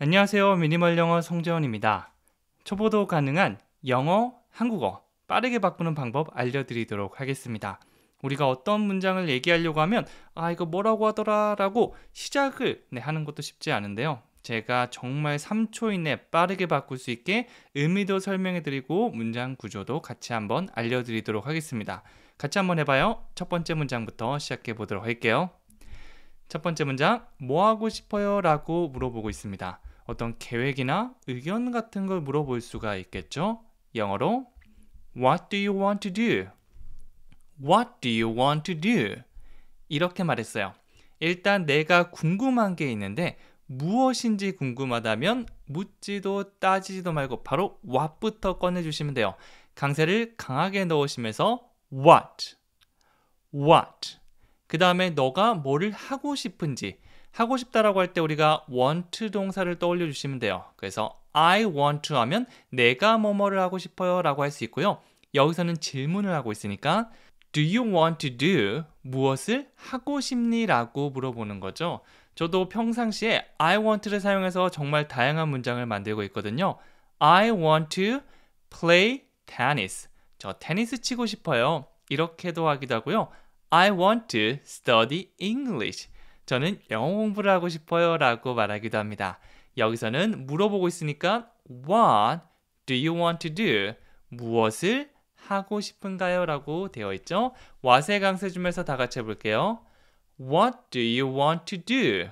안녕하세요. 미니멀 영어 송재원입니다. 초보도 가능한 영어, 한국어 빠르게 바꾸는 방법 알려드리도록 하겠습니다. 우리가 어떤 문장을 얘기하려고 하면 아 이거 뭐라고 하더라 라고 시작을 네, 하는 것도 쉽지 않은데요. 제가 정말 3초 이내 빠르게 바꿀 수 있게 의미도 설명해 드리고 문장 구조도 같이 한번 알려드리도록 하겠습니다. 같이 한번 해봐요. 첫 번째 문장부터 시작해 보도록 할게요. 첫 번째 문장, 뭐 하고 싶어요? 라고 물어보고 있습니다. 어떤 계획이나 의견 같은 걸 물어볼 수가 있겠죠. 영어로 What do you want to do? What do you want to do? 이렇게 말했어요. 일단 내가 궁금한 게 있는데 무엇인지 궁금하다면 묻지도 따지지도 말고 바로 what부터 꺼내주시면 돼요. 강세를 강하게 넣으시면서 what, what. 그 다음에 너가 뭐를 하고 싶은지 하고 싶다라고 할 때 우리가 want 동사를 떠올려 주시면 돼요. 그래서 I want to 하면 내가 뭐뭐를 하고 싶어요 라고 할 수 있고요. 여기서는 질문을 하고 있으니까 Do you want to do? 무엇을 하고 싶니? 라고 물어보는 거죠. 저도 평상시에 I want를 사용해서 정말 다양한 문장을 만들고 있거든요. I want to play tennis. 저 테니스 치고 싶어요. 이렇게도 하기도 하고요. I want to study English. 저는 영어 공부를 하고 싶어요 라고 말하기도 합니다. 여기서는 물어보고 있으니까 What do you want to do? 무엇을 하고 싶은가요? 라고 되어 있죠. 와세 강세 주면서 다 같이 해볼게요. What do you want to do?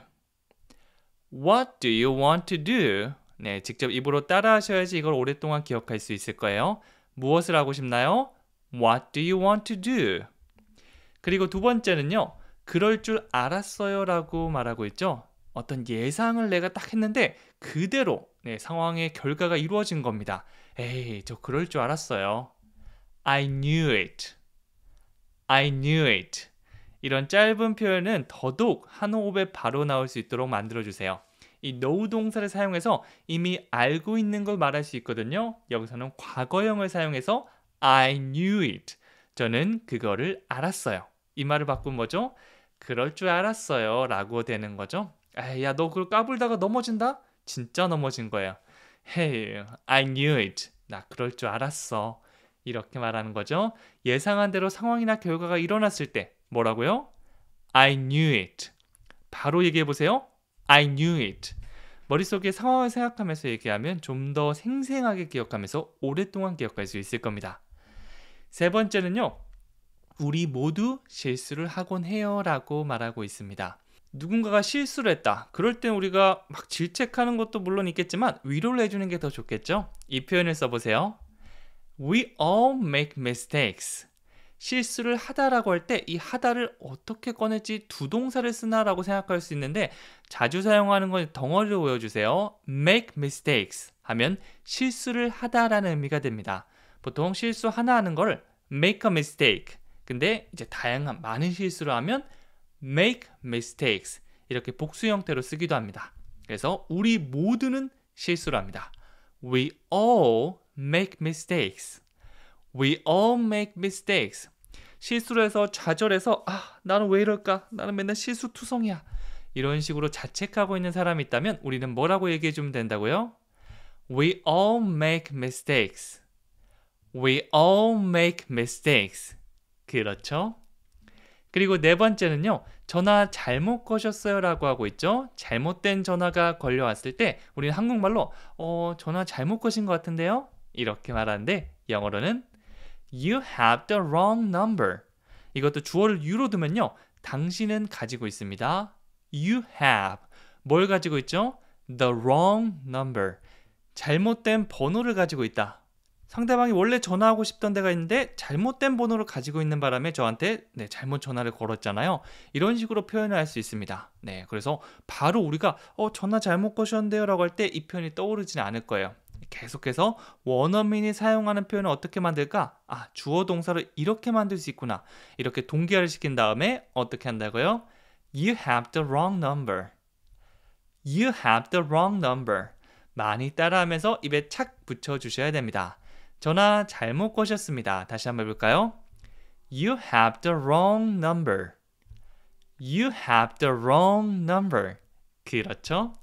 What do you want to do? 네, 직접 입으로 따라 하셔야지 이걸 오랫동안 기억할 수 있을 거예요. 무엇을 하고 싶나요? What do you want to do? 그리고 두 번째는요. 그럴 줄 알았어요라고 말하고 있죠. 어떤 예상을 내가 딱 했는데 그대로 네, 상황의 결과가 이루어진 겁니다. 에이, 저 그럴 줄 알았어요. I knew it. I knew it. 이런 짧은 표현은 더더욱 한 호흡에 바로 나올 수 있도록 만들어 주세요. 이 know 동사를 사용해서 이미 알고 있는 걸 말할 수 있거든요. 여기서는 과거형을 사용해서 I knew it. 저는 그거를 알았어요. 이 말을 바꾼 거죠 그럴 줄 알았어요. 라고 되는 거죠. 야, 너 그걸 까불다가 넘어진다? 진짜 넘어진 거예요. Hey, I knew it. 나 그럴 줄 알았어. 이렇게 말하는 거죠. 예상한 대로 상황이나 결과가 일어났을 때 뭐라고요? I knew it. 바로 얘기해 보세요. I knew it. 머릿속에 상황을 생각하면서 얘기하면 좀 더 생생하게 기억하면서 오랫동안 기억할 수 있을 겁니다. 세 번째는요. 우리 모두 실수를 하곤 해요 라고 말하고 있습니다. 누군가가 실수를 했다. 그럴 땐 우리가 막 질책하는 것도 물론 있겠지만 위로를 해주는 게 더 좋겠죠? 이 표현을 써보세요. We all make mistakes. 실수를 하다라고 할 때 이 하다를 어떻게 꺼낼지 두 동사를 쓰나라고 생각할 수 있는데 자주 사용하는 건 덩어리로 외워주세요. make mistakes 하면 실수를 하다라는 의미가 됩니다. 보통 실수 하나 하는 걸 make a mistake 근데 이제 다양한 많은 실수를 하면 make mistakes 이렇게 복수 형태로 쓰기도 합니다. 그래서 우리 모두는 실수를 합니다. We all make mistakes. We all make mistakes. 실수를 해서 좌절해서 아 나는 왜 이럴까? 나는 맨날 실수 투성이야. 이런 식으로 자책하고 있는 사람이 있다면 우리는 뭐라고 얘기해 주면 된다고요? We all make mistakes. We all make mistakes. 그렇죠? 그리고 네 번째는요. 전화 잘못 거셨어요라고 하고 있죠. 잘못된 전화가 걸려왔을 때 우리는 한국말로 어, 전화 잘못 거신 것 같은데요. 이렇게 말하는데 영어로는 you have the wrong number. 이것도 주어를 you로 두면요. 당신은 가지고 있습니다. you have 뭘 가지고 있죠? the wrong number. 잘못된 번호를 가지고 있다. 상대방이 원래 전화하고 싶던 데가 있는데 잘못된 번호를 가지고 있는 바람에 저한테 네, 잘못 전화를 걸었잖아요. 이런 식으로 표현을 할 수 있습니다. 네, 그래서 바로 우리가 어, 전화 잘못 거셨는데요라고 할 때 이 표현이 떠오르진 않을 거예요. 계속해서 원어민이 사용하는 표현을 어떻게 만들까? 아, 주어 동사를 이렇게 만들 수 있구나. 이렇게 동기화를 시킨 다음에 어떻게 한다고요? You have the wrong number. You have the wrong number. 많이 따라하면서 입에 착 붙여 주셔야 됩니다. 전화 잘못 거셨습니다. 다시 한번 볼까요? You have the wrong number. You have the wrong number. 그렇죠?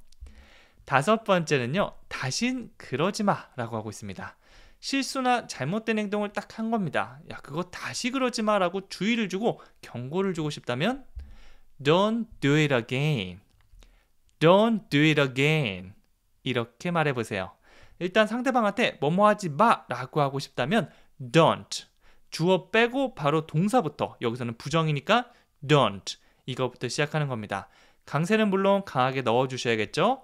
다섯 번째는요. 다신 그러지 마라고 하고 있습니다. 실수나 잘못된 행동을 딱 한 겁니다. 야, 그거 다시 그러지 마라고 주의를 주고 경고를 주고 싶다면 Don't do it again. Don't do it again. 이렇게 말해 보세요. 일단 상대방한테 뭐뭐 하지 마라고 하고 싶다면 don't 주어 빼고 바로 동사부터 여기서는 부정이니까 don't 이거부터 시작하는 겁니다. 강세는 물론 강하게 넣어 주셔야겠죠.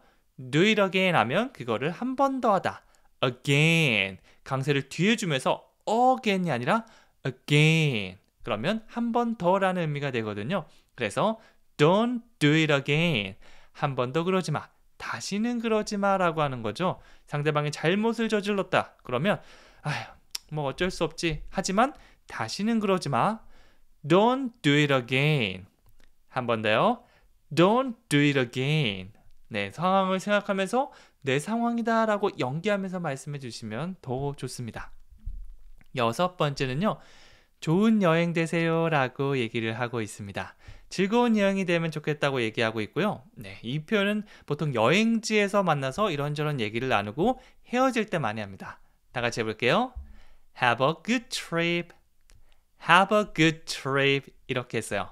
do it again 하면 그거를 한 번 더 하다 again 강세를 뒤에 주면서 again이 아니라 again 그러면 한 번 더라는 의미가 되거든요. 그래서 don't do it again 한 번 더 그러지 마. 다시는 그러지 마라고 하는 거죠. 상대방이 잘못을 저질렀다. 그러면 아휴, 뭐 어쩔 수 없지. 하지만 다시는 그러지 마. Don't do it again. 한 번 더요. Don't do it again. 네, 상황을 생각하면서 내 상황이다라고 연기하면서 말씀해 주시면 더 좋습니다. 여섯 번째는요. 좋은 여행 되세요라고 얘기를 하고 있습니다. 즐거운 여행이 되면 좋겠다고 얘기하고 있고요. 네, 이 표현은 보통 여행지에서 만나서 이런저런 얘기를 나누고 헤어질 때 많이 합니다. 다 같이 해볼게요. Have a good trip. Have a good trip. 이렇게 했어요.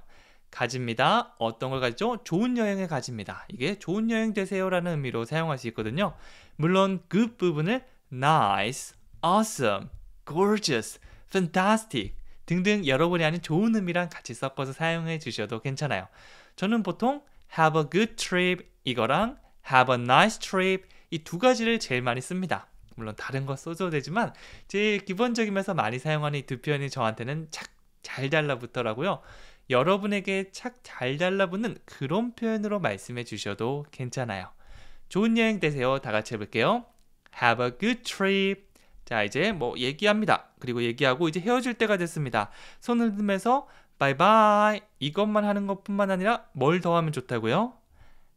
가집니다. 어떤 걸 가지죠? 좋은 여행을 가집니다. 이게 좋은 여행 되세요라는 의미로 사용할 수 있거든요. 물론 good 부분을 nice, awesome, gorgeous, fantastic 등등 여러분이 아닌 좋은 의미랑 같이 섞어서 사용해 주셔도 괜찮아요. 저는 보통 have a good trip 이거랑 have a nice trip 이 두 가지를 제일 많이 씁니다. 물론 다른 거 써도 되지만 제일 기본적이면서 많이 사용하는 이 두 표현이 저한테는 착 잘 달라붙더라고요. 여러분에게 착 잘 달라붙는 그런 표현으로 말씀해 주셔도 괜찮아요. 좋은 여행 되세요. 다 같이 해볼게요. Have a good trip. 자 이제 뭐 얘기합니다. 그리고 얘기하고 이제 헤어질 때가 됐습니다. 손을 흔들면서 바이바이 이것만 하는 것뿐만 아니라 뭘 더 하면 좋다고요?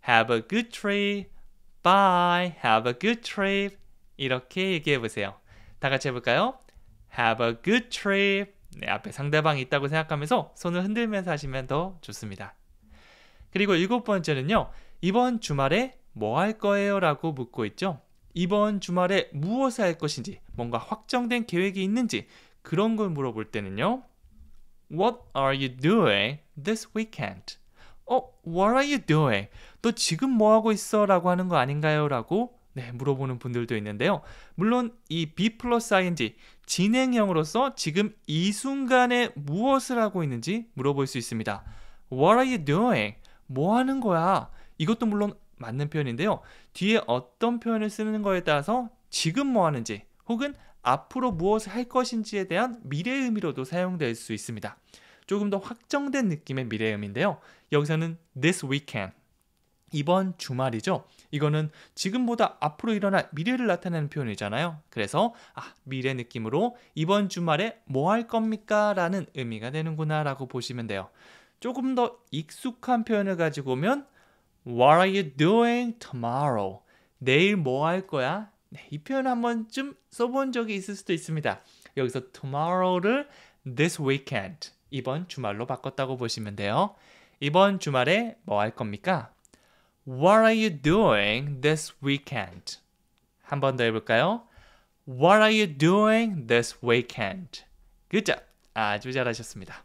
Have a good trip. Bye. Have a good trip. 이렇게 얘기해 보세요. 다 같이 해볼까요? Have a good trip. 네, 앞에 상대방이 있다고 생각하면서 손을 흔들면서 하시면 더 좋습니다. 그리고 일곱 번째는요. 이번 주말에 뭐 할 거예요? 라고 묻고 있죠. 이번 주말에 무엇을 할 것인지 뭔가 확정된 계획이 있는지 그런 걸 물어볼 때는요. What are you doing this weekend? 어, what are you doing? 너 지금 뭐 하고 있어? 라고 하는 거 아닌가요? 라고 네, 물어보는 분들도 있는데요. 물론 이 be 플러스 ing 진행형으로서 지금 이 순간에 무엇을 하고 있는지 물어볼 수 있습니다. What are you doing? 뭐 하는 거야? 이것도 물론 맞는 표현인데요. 뒤에 어떤 표현을 쓰는 거에 따라서 지금 뭐 하는지 혹은 앞으로 무엇을 할 것인지에 대한 미래의 의미로도 사용될 수 있습니다. 조금 더 확정된 느낌의 미래의 의미인데요. 여기서는 this weekend 이번 주말이죠. 이거는 지금보다 앞으로 일어날 미래를 나타내는 표현이잖아요. 그래서 아, 미래 느낌으로 이번 주말에 뭐 할 겁니까? 라는 의미가 되는구나 라고 보시면 돼요. 조금 더 익숙한 표현을 가지고 오면 What are you doing tomorrow? 내일 뭐 할 거야? 네, 이 표현 한 번쯤 써본 적이 있을 수도 있습니다. 여기서 tomorrow를 this weekend, 이번 주말로 바꿨다고 보시면 돼요. 이번 주말에 뭐 할 겁니까? What are you doing this weekend? 한번 더 해볼까요? What are you doing this weekend? 그죠? 아주 잘하셨습니다.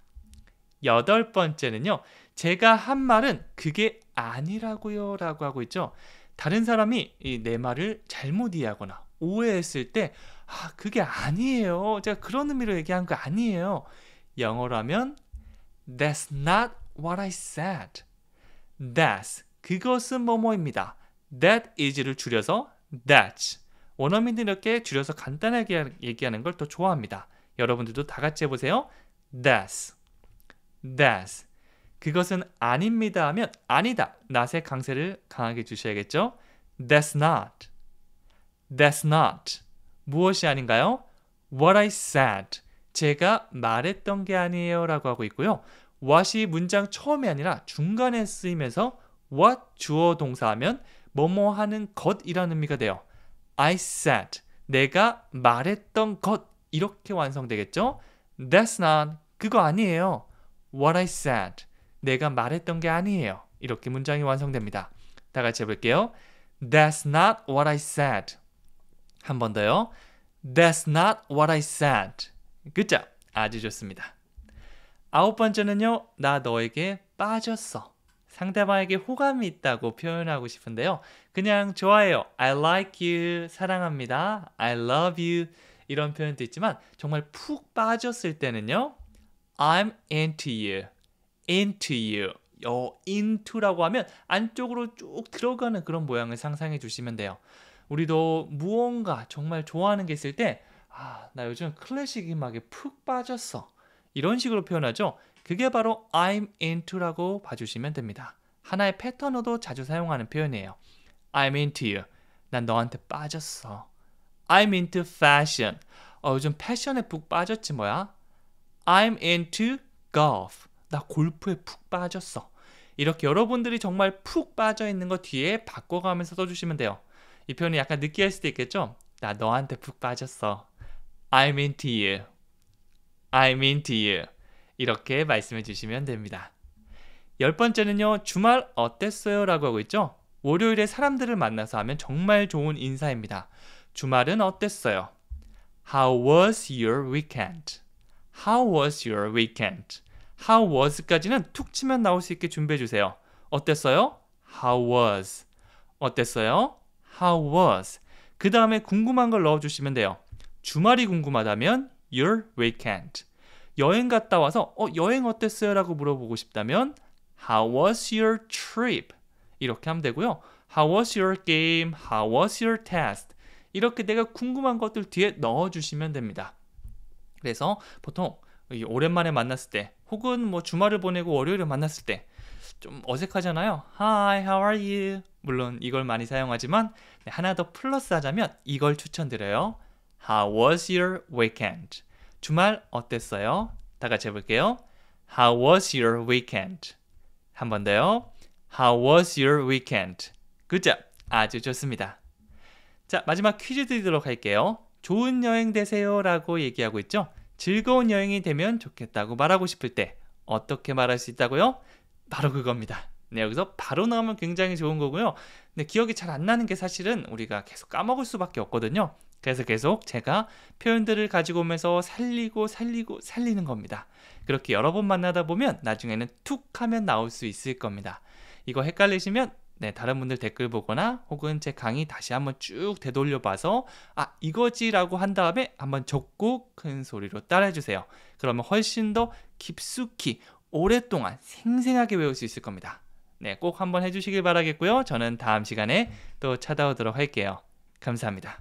여덟 번째는요. 제가 한 말은 그게 아니라고요 라고 하고 있죠. 다른 사람이 내 말을 잘못 이해하거나 오해했을 때 아, 그게 아니에요. 제가 그런 의미로 얘기한 거 아니에요. 영어라면 That's not what I said. That's 그것은 뭐뭐입니다. That is를 줄여서 that's. 원어민들 이렇게 줄여서 간단하게 얘기하는 걸 더 좋아합니다. 여러분들도 다 같이 해보세요. That's, that's. 그것은 아닙니다 하면 아니다. 낫의 강세를 강하게 주셔야겠죠. That's not. That's not. 무엇이 아닌가요? What I said. 제가 말했던 게 아니에요 라고 하고 있고요. what이 문장 처음이 아니라 중간에 쓰이면서 what 주어 동사하면 뭐뭐 하는 것이라는 의미가 돼요. I said. 내가 말했던 것 이렇게 완성되겠죠? That's not. 그거 아니에요. What I said. 내가 말했던 게 아니에요. 이렇게 문장이 완성됩니다. 다 같이 해볼게요. That's not what I said. 한 번 더요. That's not what I said. 그죠? 아주 좋습니다. 아홉 번째는요. 나 너에게 빠졌어. 상대방에게 호감이 있다고 표현하고 싶은데요. 그냥 좋아해요. I like you. 사랑합니다. I love you. 이런 표현도 있지만 정말 푹 빠졌을 때는요. I'm into you. into you. 어, into라고 하면 안쪽으로 쭉 들어가는 그런 모양을 상상해 주시면 돼요. 우리도 무언가 정말 좋아하는 게 있을 때, 아, 나 요즘 클래식 음악에 푹 빠졌어. 이런 식으로 표현하죠. 그게 바로 I'm into라고 봐주시면 됩니다. 하나의 패턴으로 자주 사용하는 표현이에요. I'm into you. 난 너한테 빠졌어. I'm into fashion. 어, 요즘 패션에 푹 빠졌지 뭐야? I'm into golf. 나 골프에 푹 빠졌어. 이렇게 여러분들이 정말 푹 빠져 있는 거 뒤에 바꿔가면서 써주시면 돼요. 이 표현이 약간 느끼할 수도 있겠죠? 나 너한테 푹 빠졌어. I'm into you. I'm into you. 이렇게 말씀해 주시면 됩니다. 열 번째는요, 주말 어땠어요? 라고 하고 있죠? 월요일에 사람들을 만나서 하면 정말 좋은 인사입니다. 주말은 어땠어요? How was your weekend? How was your weekend? how was까지는 툭 치면 나올 수 있게 준비해 주세요. 어땠어요? how was. 어땠어요? how was. 그 다음에 궁금한 걸 넣어 주시면 돼요. 주말이 궁금하다면 your weekend. 여행 갔다 와서 어 여행 어땠어요? 라고 물어보고 싶다면 how was your trip? 이렇게 하면 되고요. how was your game? how was your test? 이렇게 내가 궁금한 것들 뒤에 넣어 주시면 됩니다. 그래서 보통 오랜만에 만났을 때 혹은 뭐 주말을 보내고 월요일에 만났을 때 좀 어색하잖아요. Hi, how are you? 물론 이걸 많이 사용하지만 네, 하나 더 플러스 하자면 이걸 추천드려요. How was your weekend? 주말 어땠어요? 다 같이 해볼게요. How was your weekend? 한 번 더요. How was your weekend? 그죠? 아주 좋습니다. 자, 마지막 퀴즈 드리도록 할게요. 좋은 여행 되세요 라고 얘기하고 있죠? 즐거운 여행이 되면 좋겠다고 말하고 싶을 때 어떻게 말할 수 있다고요? 바로 그겁니다. 네, 여기서 바로 나오면 굉장히 좋은 거고요. 근데 기억이 잘 안 나는 게 사실은 우리가 계속 까먹을 수밖에 없거든요. 그래서 계속 제가 표현들을 가지고 오면서 살리고 살리고 살리는 겁니다. 그렇게 여러 번 만나다 보면 나중에는 툭 하면 나올 수 있을 겁니다. 이거 헷갈리시면 네, 다른 분들 댓글 보거나 혹은 제 강의 다시 한번 쭉 되돌려 봐서 아, 이거지라고 한 다음에 한번 적고 큰 소리로 따라해 주세요. 그러면 훨씬 더 깊숙이 오랫동안 생생하게 외울 수 있을 겁니다. 네, 꼭 한번 해 주시길 바라겠고요. 저는 다음 시간에 또 찾아오도록 할게요. 감사합니다.